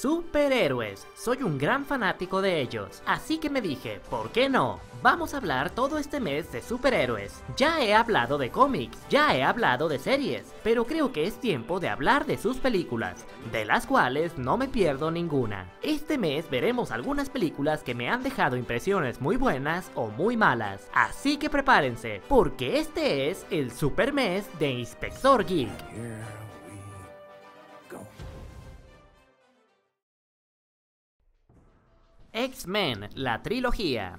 Superhéroes, soy un gran fanático de ellos, así que me dije, ¿por qué no? Vamos a hablar todo este mes de superhéroes. Ya he hablado de cómics, ya he hablado de series, pero creo que es tiempo de hablar de sus películas, de las cuales no me pierdo ninguna. Este mes veremos algunas películas que me han dejado impresiones muy buenas o muy malas, así que prepárense, porque este es el super mes de Inspector Geek. X-Men, la trilogía.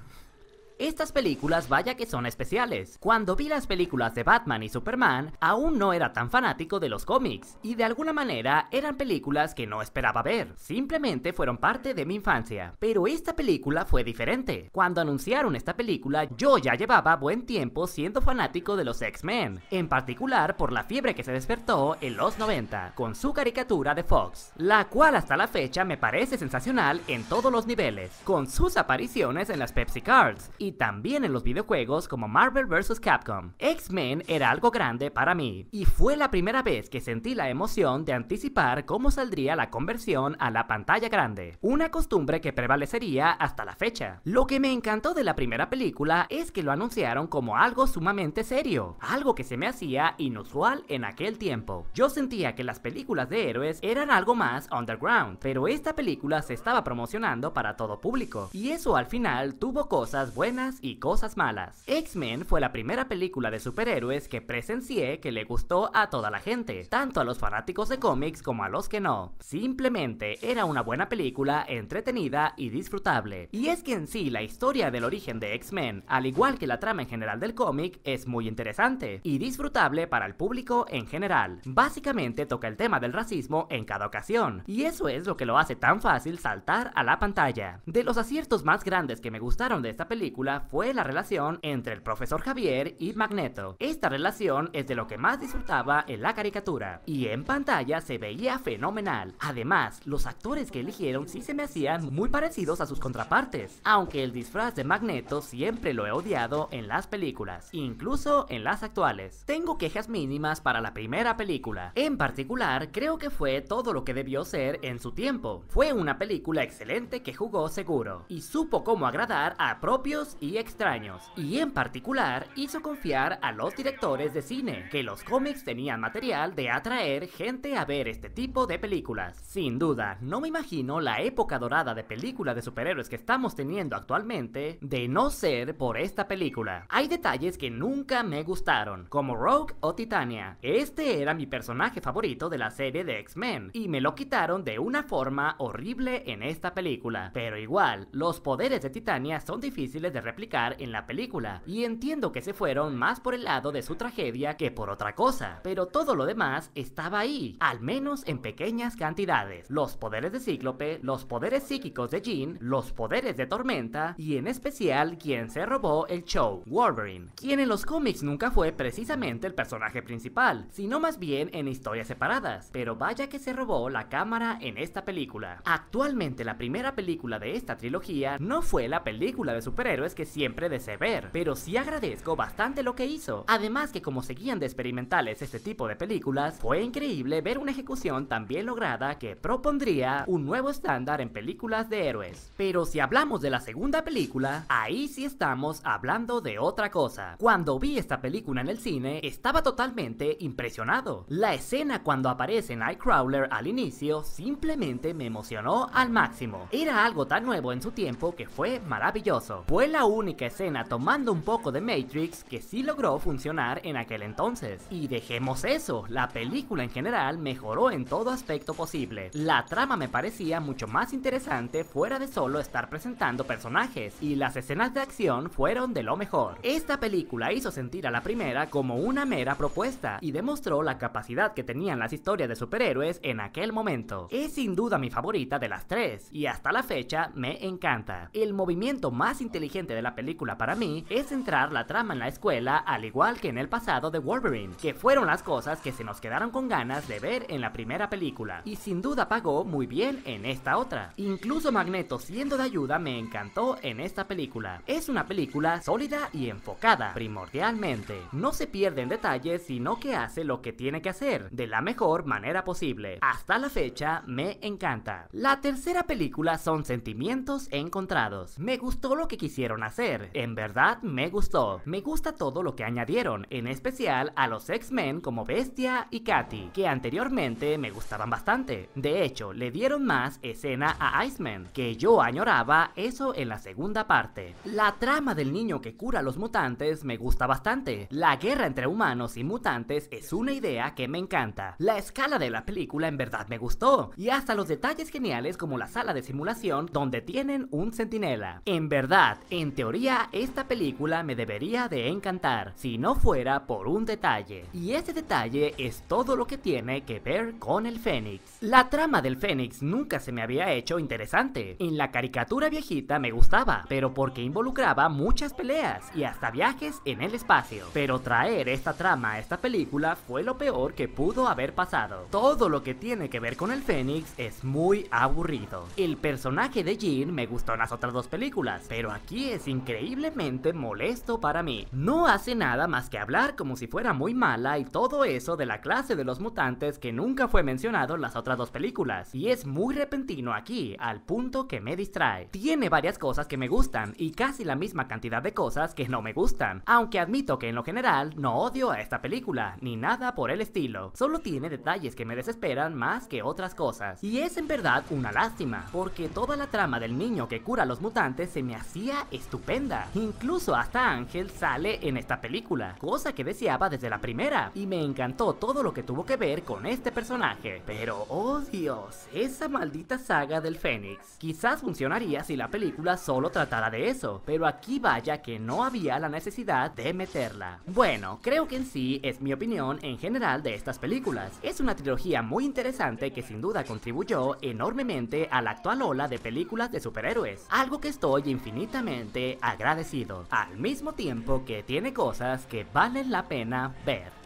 Estas películas vaya que son especiales. Cuando vi las películas de Batman y Superman, aún no era tan fanático de los cómics, y de alguna manera eran películas que no esperaba ver, simplemente fueron parte de mi infancia. Pero esta película fue diferente. Cuando anunciaron esta película, yo ya llevaba buen tiempo siendo fanático de los X-Men, en particular por la fiebre que se despertó en los 90, con su caricatura de Fox, la cual hasta la fecha me parece sensacional en todos los niveles, con sus apariciones en las Pepsi Cards y también en los videojuegos como Marvel vs. Capcom. X-Men era algo grande para mí y fue la primera vez que sentí la emoción de anticipar cómo saldría la conversión a la pantalla grande, una costumbre que prevalecería hasta la fecha. Lo que me encantó de la primera película es que lo anunciaron como algo sumamente serio, algo que se me hacía inusual en aquel tiempo. Yo sentía que las películas de héroes eran algo más underground, pero esta película se estaba promocionando para todo público y eso al final tuvo cosas buenas y cosas malas. X-Men fue la primera película de superhéroes que presencié que le gustó a toda la gente, tanto a los fanáticos de cómics como a los que no. Simplemente era una buena película, entretenida y disfrutable. Y es que en sí la historia del origen de X-Men, al igual que la trama en general del cómic, es muy interesante y disfrutable para el público en general. Básicamente toca el tema del racismo en cada ocasión, y eso es lo que lo hace tan fácil saltar a la pantalla. De los aciertos más grandes que me gustaron de esta película, fue la relación entre el profesor Javier y Magneto. Esta relación es de lo que más disfrutaba en la caricatura y en pantalla se veía fenomenal. Además, los actores que eligieron sí se me hacían muy parecidos a sus contrapartes, aunque el disfraz de Magneto siempre lo he odiado en las películas, incluso en las actuales. Tengo quejas mínimas para la primera película. En particular, creo que fue todo lo que debió ser en su tiempo. Fue una película excelente que jugó seguro y supo cómo agradar a propios y extraños, y en particular hizo confiar a los directores de cine, que los cómics tenían material de atraer gente a ver este tipo de películas. Sin duda, no me imagino la época dorada de películas de superhéroes que estamos teniendo actualmente de no ser por esta película. Hay detalles que nunca me gustaron, como Rogue o Titania. Este era mi personaje favorito de la serie de X-Men y me lo quitaron de una forma horrible en esta película. Pero igual, los poderes de Titania son difíciles de replicar en la película, y entiendo que se fueron más por el lado de su tragedia que por otra cosa, pero todo lo demás estaba ahí, al menos en pequeñas cantidades. Los poderes de Cíclope, los poderes psíquicos de Jean, los poderes de Tormenta, y en especial quien se robó el show, Wolverine, quien en los cómics nunca fue precisamente el personaje principal, sino más bien en historias separadas, pero vaya que se robó la cámara en esta película. Actualmente la primera película de esta trilogía no fue la película de superhéroes que siempre desee ver, pero sí agradezco bastante lo que hizo. Además que como seguían de experimentales este tipo de películas, fue increíble ver una ejecución tan bien lograda que propondría un nuevo estándar en películas de héroes. Pero si hablamos de la segunda película, ahí sí estamos hablando de otra cosa. Cuando vi esta película en el cine, estaba totalmente impresionado. La escena cuando aparece Nightcrawler al inicio simplemente me emocionó al máximo. Era algo tan nuevo en su tiempo que fue maravilloso. Fue la única escena tomando un poco de Matrix que sí logró funcionar en aquel entonces. Y dejemos eso, la película en general mejoró en todo aspecto posible. La trama me parecía mucho más interesante fuera de solo estar presentando personajes, y las escenas de acción fueron de lo mejor. Esta película hizo sentir a la primera como una mera propuesta, y demostró la capacidad que tenían las historias de superhéroes en aquel momento. Es sin duda mi favorita de las tres, y hasta la fecha me encanta. El movimiento más inteligente de la película para mí es entrar la trama en la escuela al igual que en el pasado de Wolverine, que fueron las cosas que se nos quedaron con ganas de ver en la primera película, y sin duda pagó muy bien en esta otra. Incluso Magneto siendo de ayuda me encantó en esta película. Es una película sólida y enfocada, primordialmente. No se pierde en detalles, sino que hace lo que tiene que hacer, de la mejor manera posible. Hasta la fecha me encanta. La tercera película son sentimientos encontrados. Me gustó lo que quisieron hacer. En verdad me gustó. Me gusta todo lo que añadieron, en especial a los X-Men como Bestia y Katy, que anteriormente me gustaban bastante. De hecho, le dieron más escena a Iceman, que yo añoraba eso en la segunda parte. La trama del niño que cura a los mutantes me gusta bastante. La guerra entre humanos y mutantes es una idea que me encanta. La escala de la película en verdad me gustó, y hasta los detalles geniales como la sala de simulación donde tienen un centinela. En verdad, en teoría, esta película me debería de encantar, si no fuera por un detalle. Y ese detalle es todo lo que tiene que ver con el Fénix. La trama del Fénix nunca se me había hecho interesante. En la caricatura viejita me gustaba, pero porque involucraba muchas peleas y hasta viajes en el espacio. Pero traer esta trama a esta película fue lo peor que pudo haber pasado. Todo lo que tiene que ver con el Fénix es muy aburrido. El personaje de Jean me gustó en las otras dos películas, pero aquí es increíblemente molesto para mí. No hace nada más que hablar como si fuera muy mala y todo eso de la clase de los mutantes que nunca fue mencionado en las otras dos películas. Y es muy repentino aquí, al punto que me distrae. Tiene varias cosas que me gustan y casi la misma cantidad de cosas que no me gustan. Aunque admito que en lo general no odio a esta película, ni nada por el estilo. Solo tiene detalles que me desesperan más que otras cosas. Y es en verdad una lástima, porque toda la trama del niño que cura a los mutantes se me hacía estupenda. Incluso hasta Ángel sale en esta película, cosa que deseaba desde la primera, y me encantó todo lo que tuvo que ver con este personaje. Pero, oh Dios, esa maldita saga del Fénix. Quizás funcionaría si la película solo tratara de eso, pero aquí vaya que no había la necesidad de meterla. Bueno, creo que en sí es mi opinión en general de estas películas. Es una trilogía muy interesante que sin duda contribuyó enormemente a la actual ola de películas de superhéroes, algo que estoy infinitamente agradecido, al mismo tiempo que tiene cosas que valen la pena ver.